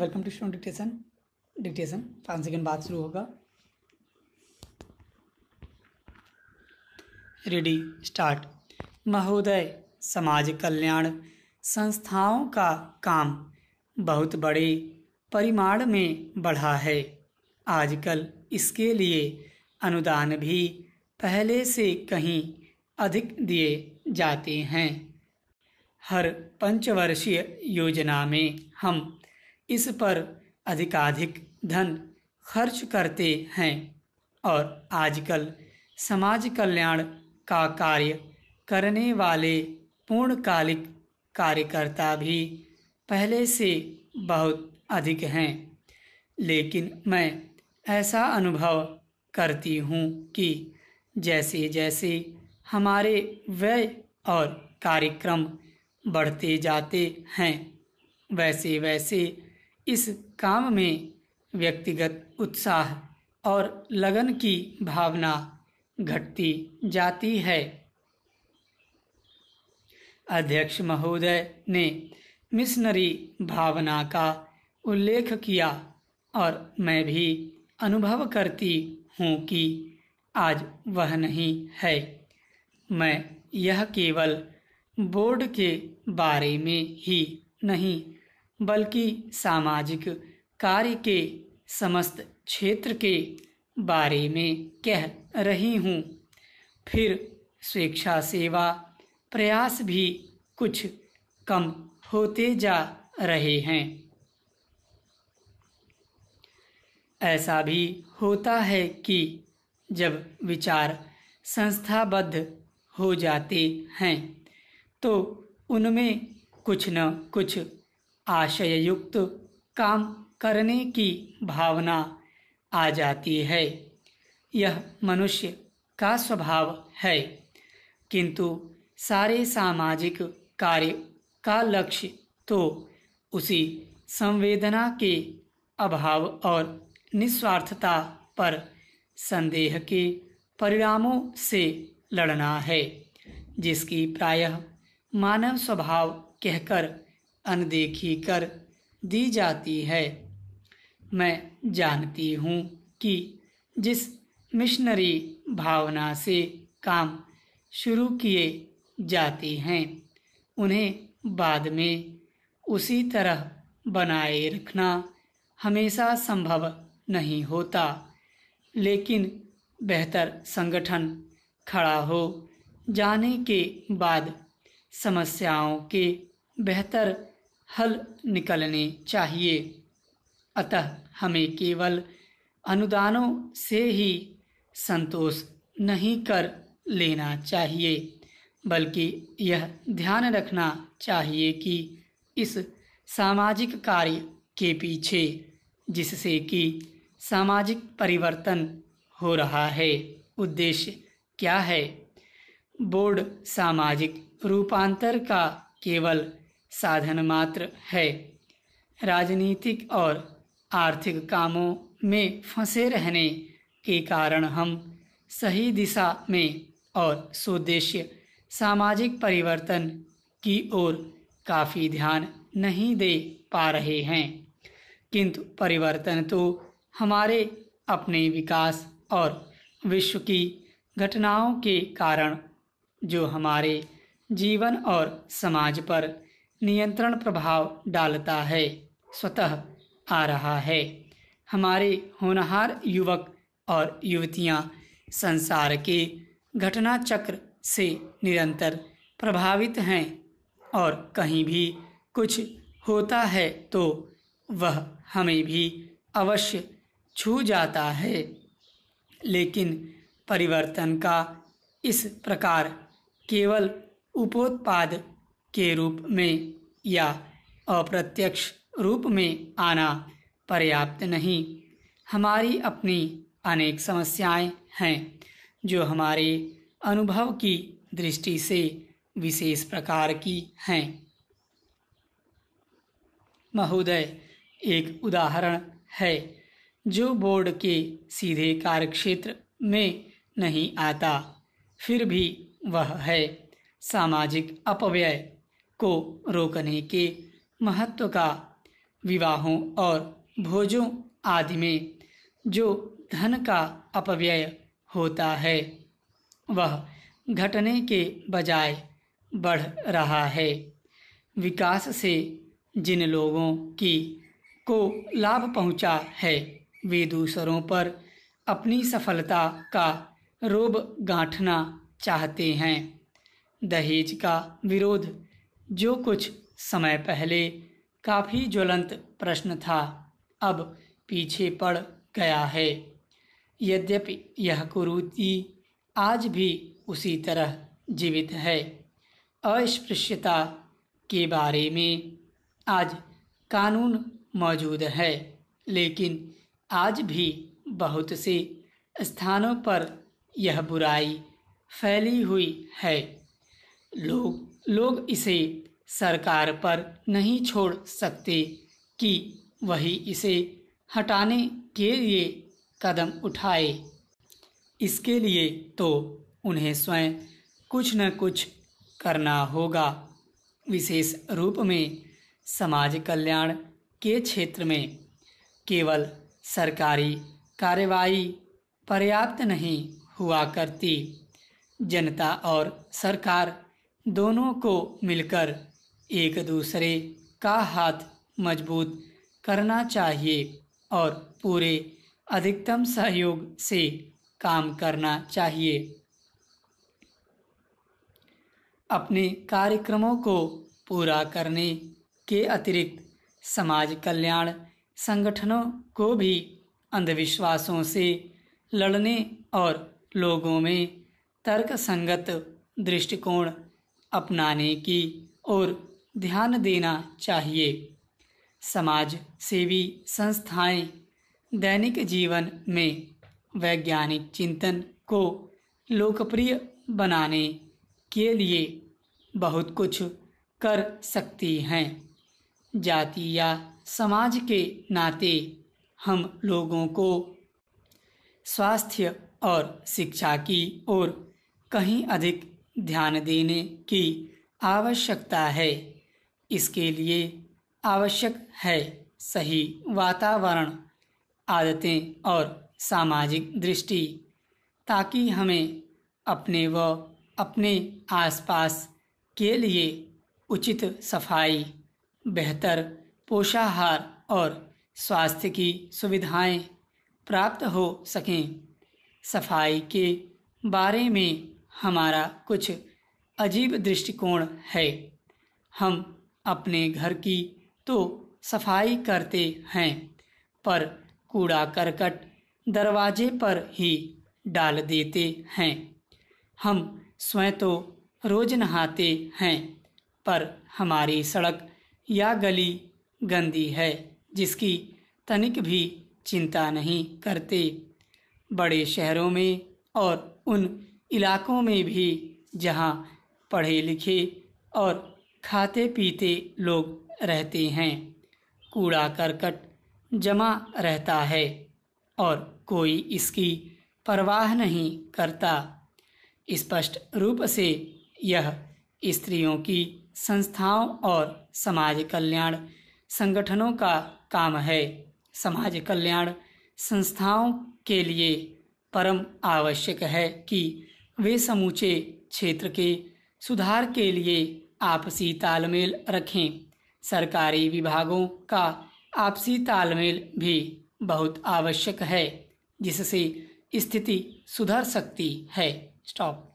welcome to student dictation dictation पाँच second बाद शुरू होगा रेडी स्टार्ट महोदय समाज कल्याण संस्थाओं का काम बहुत बड़े परिमाण में बढ़ा है आजकल इसके लिए अनुदान भी पहले से कहीं अधिक दिए जाते हैं हर पंचवर्षीय योजना में हम इस पर अधिकाधिक धन खर्च करते हैं और आजकल समाज कल्याण का कार्य करने वाले पूर्णकालिक कार्यकर्ता भी पहले से बहुत अधिक हैं लेकिन मैं ऐसा अनुभव करती हूँ कि जैसे जैसे हमारे व्यय और कार्यक्रम बढ़ते जाते हैं वैसे वैसे इस काम में व्यक्तिगत उत्साह और लगन की भावना घटती जाती है अध्यक्ष महोदय ने मिशनरी भावना का उल्लेख किया और मैं भी अनुभव करती हूँ कि आज वह नहीं है मैं यह केवल बोर्ड के बारे में ही नहीं बल्कि सामाजिक कार्य के समस्त क्षेत्र के बारे में कह रही हूँ फिर स्वेच्छा सेवा प्रयास भी कुछ कम होते जा रहे हैं ऐसा भी होता है कि जब विचार संस्थाबद्ध हो जाते हैं तो उनमें कुछ न कुछ आशयुक्त काम करने की भावना आ जाती है यह मनुष्य का स्वभाव है किंतु सारे सामाजिक कार्य का लक्ष्य तो उसी संवेदना के अभाव और निस्वार्थता पर संदेह के परिणामों से लड़ना है जिसकी प्रायः मानव स्वभाव कहकर अनदेखी कर दी जाती है मैं जानती हूँ कि जिस मिशनरी भावना से काम शुरू किए जाते हैं उन्हें बाद में उसी तरह बनाए रखना हमेशा संभव नहीं होता लेकिन बेहतर संगठन खड़ा हो जाने के बाद समस्याओं के बेहतर हल निकलने चाहिए अतः हमें केवल अनुदानों से ही संतोष नहीं कर लेना चाहिए बल्कि यह ध्यान रखना चाहिए कि इस सामाजिक कार्य के पीछे जिससे कि सामाजिक परिवर्तन हो रहा है उद्देश्य क्या है बोर्ड सामाजिक रूपांतर का केवल साधन मात्र है राजनीतिक और आर्थिक कामों में फंसे रहने के कारण हम सही दिशा में और सुद्देश्य सामाजिक परिवर्तन की ओर काफ़ी ध्यान नहीं दे पा रहे हैं किंतु परिवर्तन तो हमारे अपने विकास और विश्व की घटनाओं के कारण जो हमारे जीवन और समाज पर नियंत्रण प्रभाव डालता है स्वतः आ रहा है हमारे होनहार युवक और युवतियाँ संसार के घटना चक्र से निरंतर प्रभावित हैं और कहीं भी कुछ होता है तो वह हमें भी अवश्य छू जाता है लेकिन परिवर्तन का इस प्रकार केवल उपोत्पाद के रूप में या अप्रत्यक्ष रूप में आना पर्याप्त नहीं हमारी अपनी अनेक समस्याएं हैं जो हमारे अनुभव की दृष्टि से विशेष प्रकार की हैं महोदय एक उदाहरण है जो बोर्ड के सीधे कार्यक्षेत्र में नहीं आता फिर भी वह है सामाजिक अपव्यय को रोकने के महत्व का विवाहों और भोजों आदि में जो धन का अपव्यय होता है वह घटने के बजाय बढ़ रहा है विकास से जिन लोगों की को लाभ पहुंचा है वे दूसरों पर अपनी सफलता का रोब गांठना चाहते हैं दहेज का विरोध जो कुछ समय पहले काफ़ी ज्वलंत प्रश्न था अब पीछे पड़ गया है यद्यपि यह कुरुति आज भी उसी तरह जीवित है अस्पृश्यता के बारे में आज कानून मौजूद है लेकिन आज भी बहुत से स्थानों पर यह बुराई फैली हुई है लोग लोग इसे सरकार पर नहीं छोड़ सकते कि वही इसे हटाने के लिए कदम उठाए इसके लिए तो उन्हें स्वयं कुछ न कुछ करना होगा विशेष रूप में समाज कल्याण के क्षेत्र में केवल सरकारी कार्रवाई पर्याप्त नहीं हुआ करती जनता और सरकार दोनों को मिलकर एक दूसरे का हाथ मजबूत करना चाहिए और पूरे अधिकतम सहयोग से काम करना चाहिए अपने कार्यक्रमों को पूरा करने के अतिरिक्त समाज कल्याण संगठनों को भी अंधविश्वासों से लड़ने और लोगों में तर्कसंगत दृष्टिकोण अपनाने की ओर ध्यान देना चाहिए समाज सेवी संस्थाएं दैनिक जीवन में वैज्ञानिक चिंतन को लोकप्रिय बनाने के लिए बहुत कुछ कर सकती हैं जाति या समाज के नाते हम लोगों को स्वास्थ्य और शिक्षा की ओर कहीं अधिक ध्यान देने की आवश्यकता है इसके लिए आवश्यक है सही वातावरण आदतें और सामाजिक दृष्टि ताकि हमें अपने व अपने आसपास के लिए उचित सफाई बेहतर पोषाहार और स्वास्थ्य की सुविधाएं प्राप्त हो सकें सफाई के बारे में हमारा कुछ अजीब दृष्टिकोण है हम अपने घर की तो सफाई करते हैं पर कूड़ा करकट दरवाजे पर ही डाल देते हैं हम स्वयं तो रोज नहाते हैं पर हमारी सड़क या गली गंदी है जिसकी तनिक भी चिंता नहीं करते बड़े शहरों में और उन इलाकों में भी जहाँ पढ़े लिखे और खाते पीते लोग रहते हैं कूड़ा करकट जमा रहता है और कोई इसकी परवाह नहीं करता स्पष्ट रूप से यह स्त्रियों की संस्थाओं और समाज कल्याण संगठनों का काम है समाज कल्याण संस्थाओं के लिए परम आवश्यक है कि वे समूचे क्षेत्र के सुधार के लिए आपसी तालमेल रखें सरकारी विभागों का आपसी तालमेल भी बहुत आवश्यक है जिससे स्थिति सुधर सकती है स्टॉप